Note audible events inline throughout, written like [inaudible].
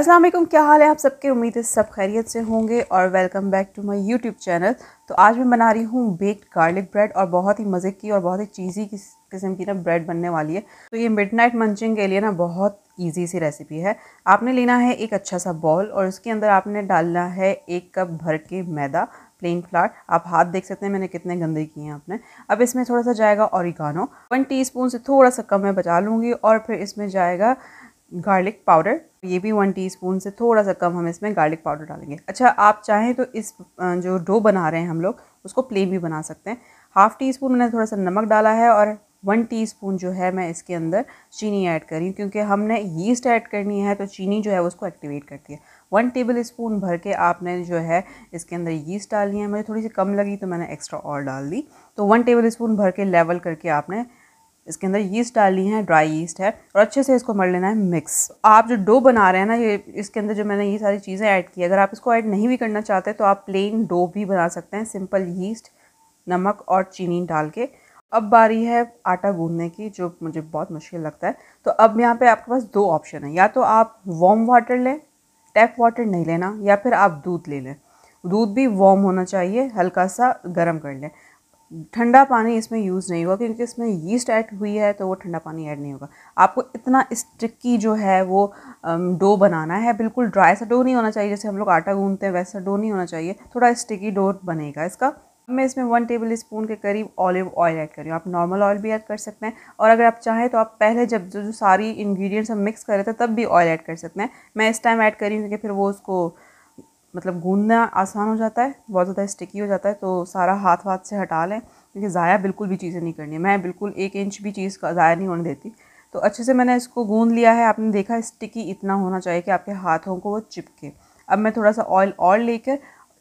अस्सलाम वालेकुम क्या हाल है आप सबके उम्मीद है सब खैरियत से होंगे और welcome back to my YouTube channel तो आज मैं बना रही हूँ बेक्ड गार्लिक ब्रेड और बहुत ही मज़े की और बहुत ही चीज़ी किस्म की ना ब्रेड बनने वाली है तो ये मिडनाइट मंचिंग के लिए ना बहुत ईजी सी रेसिपी है आपने लेना है एक अच्छा सा बॉल और उसके अंदर आपने डालना है एक कप भर के मैदा प्लेन फ्लावर आप हाथ देख सकते हैं मैंने कितने गंदे किए हैं आपने अब इसमें थोड़ा सा जाएगा औरिकानो वन स्पून से थोड़ा सा कम मैं बचा लूँगी और फिर इसमें जाएगा गार्लिक पाउडर ये भी वन टीस्पून से थोड़ा सा कम हम इसमें गार्लिक पाउडर डालेंगे अच्छा आप चाहें तो इस जो डो बना रहे हैं हम लोग उसको प्लेन भी बना सकते हैं हाफ़ टी स्पून मैंने थोड़ा सा नमक डाला है और वन टीस्पून जो है मैं इसके अंदर चीनी ऐड कर रही हूँ क्योंकि हमने यीस्ट ऐड करनी है तो चीनी जो है उसको एक्टिवेट करती है वन टेबल स्पून भर के आपने जो है इसके अंदर यीस्ट डालनी है मुझे थोड़ी सी कम लगी तो मैंने एक्स्ट्रा और डाल दी तो वन टेबल स्पून भर के लेवल करके आपने इसके अंदर यीस्ट डाली है ड्राई यीस्ट है और अच्छे से इसको मर लेना है मिक्स आप जो डो बना रहे हैं ना ये इसके अंदर जो मैंने ये सारी चीज़ें ऐड की अगर आप इसको ऐड नहीं भी करना चाहते तो आप प्लेन डो भी बना सकते हैं सिंपल यीस्ट नमक और चीनी डाल के अब बारी है आटा गूंदने की जो मुझे बहुत मुश्किल लगता है तो अब यहाँ पे आपके पास दो ऑप्शन है या तो आप वॉम वाटर लें टैप वाटर नहीं लेना या फिर आप दूध ले लें दूध भी वॉम होना चाहिए हल्का सा गर्म कर लें ठंडा पानी इसमें यूज़ नहीं होगा क्योंकि इसमें यीस्ट ऐड हुई है तो वो ठंडा पानी ऐड नहीं होगा आपको इतना स्टिकी जो है वो डो बनाना है बिल्कुल ड्राई सा डो नहीं होना चाहिए जैसे हम लोग आटा गूंदते हैं वैसा डो नहीं होना चाहिए थोड़ा स्टिकी डो बनेगा इसका मैं इसमें वन टेबल स्पून के करीब ऑलिव ऑयल ऐड करी हूँ आप नॉर्मल ऑयल भी ऐड कर सकते हैं और अगर आप चाहें तो आप पहले जब जो सारी इंग्रेडिएंट्स हम मिक्स कर रहे थे तब भी ऑयल ऐड कर सकते हैं मैं इस टाइम ऐड करी हूँ क्योंकि फिर वो उसको मतलब गूंदना आसान हो जाता है बहुत ज़्यादा स्टिकी हो जाता है तो सारा हाथ वाथ से हटा लें क्योंकि ज़ाया बिल्कुल भी चीज़ें नहीं करनी है मैं बिल्कुल एक इंच भी चीज़ का ज़ाया नहीं होने देती तो अच्छे से मैंने इसको गूंद लिया है आपने देखा स्टिकी इतना होना चाहिए कि आपके हाथों को वो चिपके अब मैं थोड़ा सा ऑयल और लेकर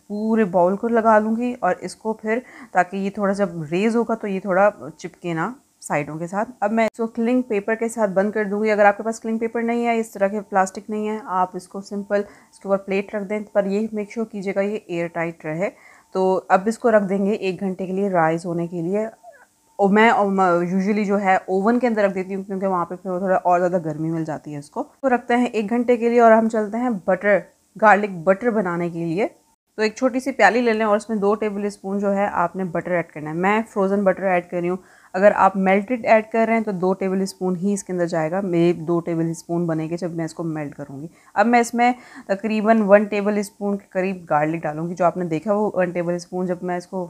पूरे बाउल को लगा लूँगी और इसको फिर ताकि ये थोड़ा जब रेज़ होगा तो ये थोड़ा चिपके ना साइडों के साथ अब मैं इसको क्लिंग पेपर के साथ बंद कर दूंगी अगर आपके पास क्लिंग पेपर नहीं है इस तरह के प्लास्टिक नहीं है आप इसको सिंपल इसके ऊपर प्लेट रख दें पर ये मेक श्योर कीजिएगा ये एयर टाइट रहे तो अब इसको रख देंगे एक घंटे के लिए राइज होने के लिए और मैं यूजुअली जो है ओवन के अंदर रख देती हूँ क्योंकि वहाँ पे फिर थोड़ा और ज़्यादा गर्मी मिल जाती है इसको तो रखते हैं एक घंटे के लिए और हम चलते हैं बटर गार्लिक बटर बनाने के लिए तो एक छोटी सी प्याली ले लें और उसमें दो टेबल स्पून जो है आपने बटर ऐड करना है मैं फ्रोज़न बटर ऐड कर रही हूँ अगर आप मेल्टेड ऐड कर रहे हैं तो दो टेबल स्पून ही इसके अंदर जाएगा मे दो टेबल स्पून बनेंगे जब मैं इसको मेल्ट करूँगी अब मैं इसमें तकरीबन वन टेबल स्पून के करीब गार्लिक डालूँगी जो आपने देखा वो वन टेबल स्पून जब मैं इसको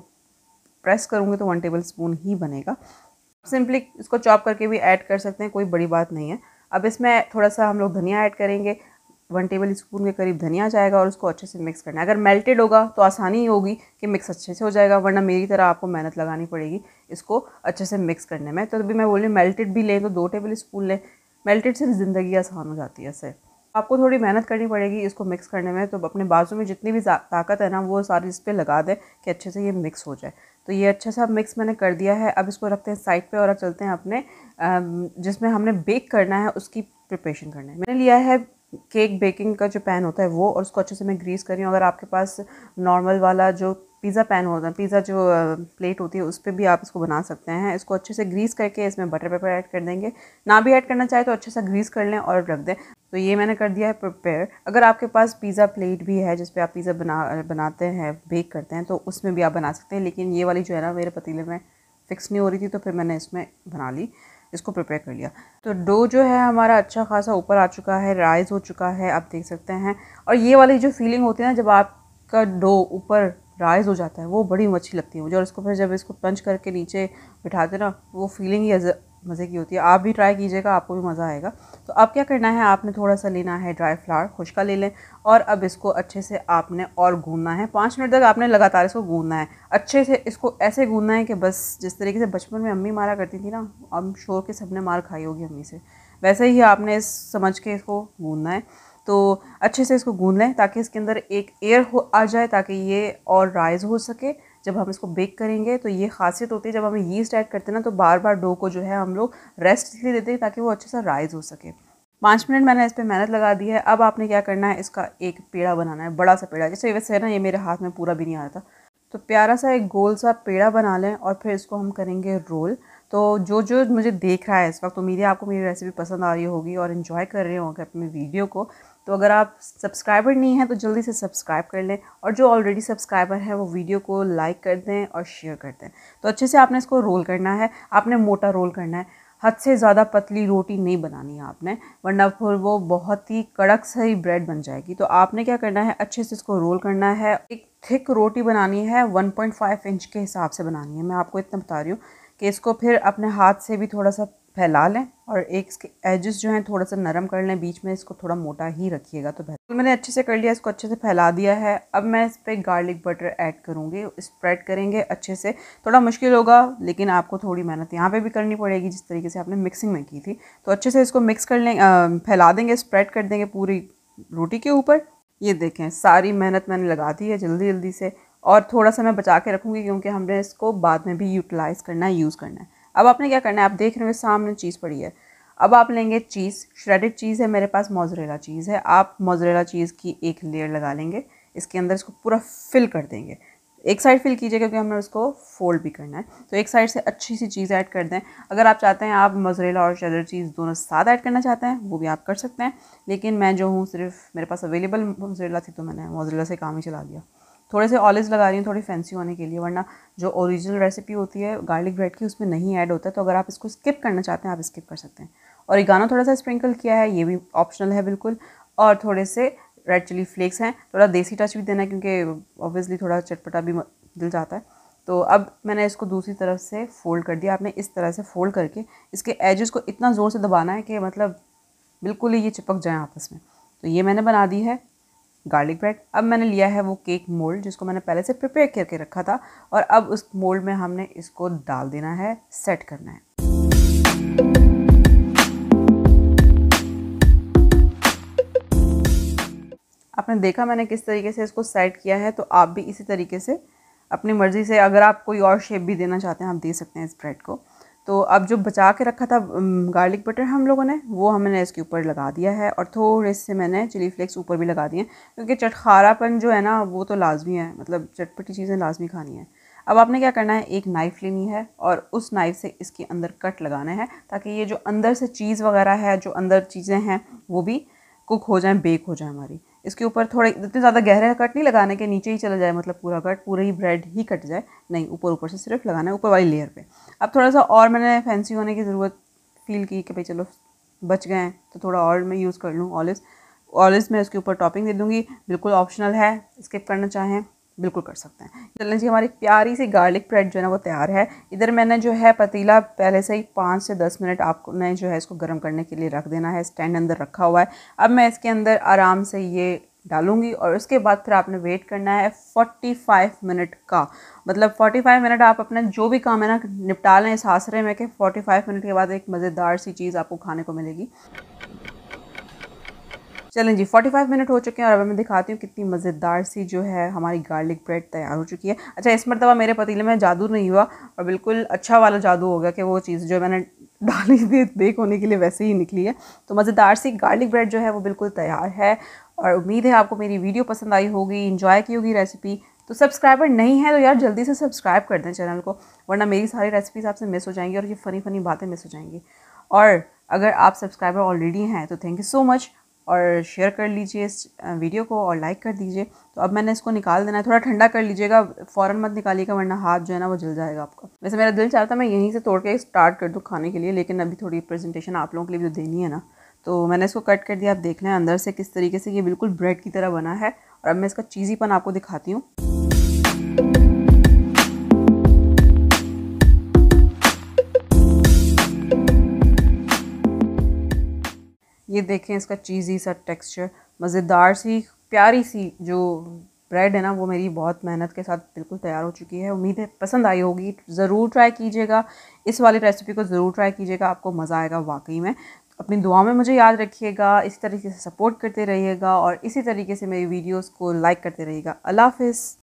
प्रेस करूँगी तो वन टेबल स्पून ही बनेगा सिंपली इसको चॉप करके भी ऐड कर सकते हैं कोई बड़ी बात नहीं है अब इसमें थोड़ा सा हम लोग धनिया ऐड करेंगे वन टेबल स्पून के करीब धनिया जाएगा और उसको अच्छे से मिक्स करना है अगर मेल्टेड होगा तो आसानी होगी कि मिक्स अच्छे से हो जाएगा वरना मेरी तरह आपको मेहनत लगानी पड़ेगी इसको अच्छे से मिक्स करने में तो अभी मैं बोल रही हूँ मेल्टेड भी लें तो दो टेबल स्पून लें मेल्टेड से ज़िंदगी आसान हो जाती है इससे आपको थोड़ी मेहनत करनी पड़ेगी इसको मिक्स करने में तो अपने बाजू में जितनी भी ताकत है ना वो सारी इस पर लगा दें कि अच्छे से ये मिक्स हो जाए तो ये से अच्छा सा मिक्स मैंने कर दिया है अब इसको रखते हैं साइड पे और अब चलते हैं अपने जिसमें हमने बेक करना है उसकी प्रिपरेशन करना है मैंने लिया है केक बेकिंग का जो पैन होता है वो और उसको अच्छे से मैं ग्रीस कर रही हूँ अगर आपके पास नॉर्मल वाला जो पिज़्ज़ा पैन होता है पिज़्ज़ा जो प्लेट होती है उस पर भी आप इसको बना सकते हैं इसको अच्छे से ग्रीस करके इसमें बटर पेपर ऐड कर देंगे ना भी ऐड करना चाहे तो अच्छे से ग्रीस कर लें और रख दें तो ये मैंने कर दिया है प्रिपेयर अगर आपके पास पिज़्ज़ा प्लेट भी है जिसपे आप पिज़्ज़ा बना बनाते हैं बेक करते हैं तो उसमें भी आप बना सकते हैं लेकिन ये वाली जो है ना मेरे पतीले में फिक्स नहीं हो रही थी तो फिर मैंने इसमें बना ली इसको प्रिपेयर कर लिया तो डो जो है हमारा अच्छा खासा ऊपर आ चुका है राइज़ हो चुका है आप देख सकते हैं और ये वाली जो फीलिंग होती है ना जब आपका डो ऊपर राइज हो जाता है वो बड़ी अच्छी लगती है मुझे और इसको फिर जब इसको पंच करके नीचे बिठाते ना वो फीलिंग ही मज़े की होती है आप भी ट्राई कीजिएगा आपको भी मज़ा आएगा तो अब क्या करना है आपने थोड़ा सा लेना है ड्राई फ्लावर खुशका ले लें और अब इसको अच्छे से आपने और गूंदना है पाँच मिनट तक आपने लगातार इसको गूंदना है अच्छे से इसको ऐसे गूंदना है कि बस जिस तरीके से बचपन में अम्मी मारा करती थी ना अब शोर के सबने मार खाई होगी अम्मी से वैसे ही आपने इस समझ के इसको गूंदना है तो अच्छे से इसको गूंद लें ताकि इसके अंदर एक एयर हो आ जाए ताकि ये और राइज़ हो सके जब हम इसको बेक करेंगे तो ये खासियत होती है जब हम यीस्ट ऐड करते हैं ना तो बार बार डो को जो है हम लोग रेस्ट इसलिए देते हैं ताकि वो अच्छे से राइज़ हो सके पाँच मिनट मैंने इस पर मेहनत लगा दी है अब आपने क्या करना है इसका एक पेड़ा बनाना है बड़ा सा पेड़ा जैसे वैसे है ना ये मेरे हाथ में पूरा भी नहीं आ रहा था तो प्यारा सा एक गोल सा पेड़ा बना लें और फिर इसको हम करेंगे रोल तो जो जो मुझे देख रहा है इस वक्त उम्मीद मेरी आपको मेरी रेसिपी पसंद आ रही होगी और इन्जॉय कर रहे होंगे अपने वीडियो को तो अगर आप सब्सक्राइबर नहीं हैं तो जल्दी से सब्सक्राइब कर लें और जो ऑलरेडी सब्सक्राइबर है वो वीडियो को लाइक कर दें और शेयर कर दें तो अच्छे से आपने इसको रोल करना है आपने मोटा रोल करना है हद से ज़्यादा पतली रोटी नहीं बनानी है आपने वरना फिर वो बहुत ही कड़क सही ब्रेड बन जाएगी तो आपने क्या करना है अच्छे से इसको रोल करना है एक थिक रोटी बनानी है 1.5 इंच के हिसाब से बनानी है मैं आपको इतना बता रही हूँ कि इसको फिर अपने हाथ से भी थोड़ा सा फैला लें और एक इसके एजेस जो हैं थोड़ा सा नरम कर लें बीच में इसको थोड़ा मोटा ही रखिएगा तो बेहतर मैंने अच्छे से कर लिया इसको अच्छे से फैला दिया है अब मैं इस पर गार्लिक बटर ऐड करूँगी स्प्रेड करेंगे अच्छे से थोड़ा मुश्किल होगा लेकिन आपको थोड़ी मेहनत यहाँ पे भी करनी पड़ेगी जिस तरीके से आपने मिक्सिंग में की थी तो अच्छे से इसको मिक्स कर लें फैला देंगे स्प्रेड कर देंगे पूरी रोटी के ऊपर ये देखें सारी मेहनत मैंने लगा दी है जल्दी जल्दी से और थोड़ा सा मैं बचा के रखूँगी क्योंकि हमने इसको बाद में भी यूटिलाइज़ करना है यूज़ करना है अब आपने क्या करना है आप देख रहे हो सामने चीज़ पड़ी है अब आप लेंगे चीज़ श्रेडेड चीज़ है मेरे पास मोजरेला चीज़ है आप मोजरेला चीज़ की एक लेयर लगा लेंगे इसके अंदर इसको पूरा फिल कर देंगे एक साइड फिल कीजिए क्योंकि हमने उसको फोल्ड भी करना है तो एक साइड से अच्छी सी चीज़ ऐड कर दें अगर आप चाहते हैं आप मजरेला और शेडर चीज़ दोनों साथ ऐड करना चाहते हैं वो भी आप कर सकते हैं लेकिन मैं जो हूँ सिर्फ मेरे पास अवेलेबल मजरेला थी तो मैंने मजरेला से काम ही चला दिया थोड़े से ऑलिव लगा रही हूँ थोड़ी फैंसी होने के लिए वरना जो ओरिजिनल रेसिपी होती है गार्लिक ब्रेड की उसमें नहीं ऐड होता है तो अगर आप इसको स्किप करना चाहते हैं आप स्किप कर सकते हैं और गाना थोड़ा सा स्प्रिंकल किया है ये भी ऑप्शनल है बिल्कुल और थोड़े से रेड चिली फ्लेक्स हैं थोड़ा देसी टच भी देना है क्योंकि ऑब्वियसली थोड़ा चटपटा भी दिल जाता है तो अब मैंने इसको दूसरी तरफ से फ़ोल्ड कर दिया आपने इस तरह से फ़ोल्ड करके इसके एजेस को इतना ज़ोर से दबाना है कि मतलब बिल्कुल ही ये चिपक जाए आपस में तो ये मैंने बना दी है गार्लिक ब्रेड अब मैंने लिया है वो केक मोल्ड जिसको मैंने पहले से प्रिपेयर करके रखा था और अब उस मोल्ड में हमने इसको डाल देना है सेट करना है आपने देखा मैंने किस तरीके से इसको सेट किया है तो आप भी इसी तरीके से अपनी मर्ज़ी से अगर आप कोई और शेप भी देना चाहते हैं आप दे सकते हैं इस ब्रेड को तो अब जो बचा के रखा था गार्लिक बटर हम लोगों ने वो हमने इसके ऊपर लगा दिया है और थोड़े से मैंने चिली फ्लेक्स ऊपर भी लगा दिए हैं क्योंकि चटखारापन जो है ना वो तो लाजमी है मतलब चटपटी चीज़ें लाजमी खानी है अब आपने क्या करना है एक नाइफ़ लेनी है और उस नाइफ़ से इसके अंदर कट लगाना है ताकि ये जो अंदर से चीज़ वगैरह है जो अंदर चीज़ें हैं वो भी कुक हो जाएँ बेक हो जाए हमारी इसके ऊपर थोड़े इतने ज़्यादा गहरे कट नहीं लगाने के नीचे ही चला जाए मतलब पूरा कट पूरे ही ब्रेड ही कट जाए नहीं ऊपर ऊपर से सिर्फ लगाना है ऊपर वाली लेयर पे अब थोड़ा सा और मैंने फैंसी होने की ज़रूरत फील की कि भाई चलो बच गए हैं तो थोड़ा और मैं यूज़ कर लूँ ऑलिस ऑलिस मैं उसके ऊपर टॉपिंग दे दूँगी बिल्कुल ऑप्शनल है स्किप करना चाहें बिल्कुल कर सकते हैं चलें जी हमारी प्यारी सी गार्लिक ब्रेड जो है ना वो तैयार है इधर मैंने जो है पतीला पहले से ही पाँच से दस मिनट आपको ने जो है इसको गर्म करने के लिए रख देना है स्टैंड अंदर रखा हुआ है अब मैं इसके अंदर आराम से ये डालूंगी और उसके बाद फिर आपने वेट करना है 45 मिनट का मतलब 45 मिनट आप अपना जो भी काम है ना निपटा लें इस हासरे में कि 45 मिनट के बाद एक मज़ेदार सी चीज़ आपको खाने को मिलेगी चलें जी 45 मिनट हो चुके हैं और अब मैं दिखाती हूँ कितनी मज़ेदार सी जो है हमारी गार्लिक ब्रेड तैयार हो चुकी है अच्छा इस मरतबा मेरे पतीले में जादू नहीं हुआ और बिल्कुल अच्छा वाला जादू हो गया कि वो चीज़ जो मैंने [laughs] डाली थी बेक होने के लिए वैसे ही निकली है तो मज़ेदार सी गार्लिक ब्रेड जो है वो बिल्कुल तैयार है और उम्मीद है आपको मेरी वीडियो पसंद आई होगी इंजॉय की होगी रेसिपी तो सब्सक्राइबर नहीं है तो यार जल्दी से सब्सक्राइब कर दें चैनल को वरना मेरी सारी रेसिपीज़ आपसे मिस हो जाएंगी और ये फ़नी फ़नी बातें मिस हो जाएंगी और अगर आप सब्सक्राइबर ऑलरेडी हैं तो थैंक यू सो मच और शेयर कर लीजिए इस वीडियो को और लाइक कर दीजिए तो अब मैंने इसको निकाल देना है थोड़ा ठंडा कर लीजिएगा फ़ौरन मत निकालिएगा वरना हाथ जो है ना वो जल जाएगा आपका वैसे मेरा दिल चाहता है मैं यहीं से तोड़ के स्टार्ट कर दूँ खाने के लिए लेकिन अभी थोड़ी प्रेजेंटेशन आप लोगों के लिए जो तो देनी है ना तो मैंने इसको कट कर दिया आप देख लें अंदर से किस तरीके से ये बिल्कुल ब्रेड की तरह बना है और अब मैं इसका चीज़ीपन आपको दिखाती हूँ ये देखें इसका चीज़ी सा टेक्सचर मज़ेदार सी प्यारी सी जो ब्रेड है ना वो मेरी बहुत मेहनत के साथ बिल्कुल तैयार हो चुकी है उम्मीद है पसंद आई होगी ज़रूर ट्राई कीजिएगा इस वाली रेसिपी को ज़रूर ट्राई कीजिएगा आपको मज़ा आएगा वाकई में अपनी दुआ में मुझे याद रखिएगा इस तरीके से सपोर्ट करते रहिएगा और इसी तरीके से मेरी वीडियोस को लाइक करते रहिएगा अल्लाह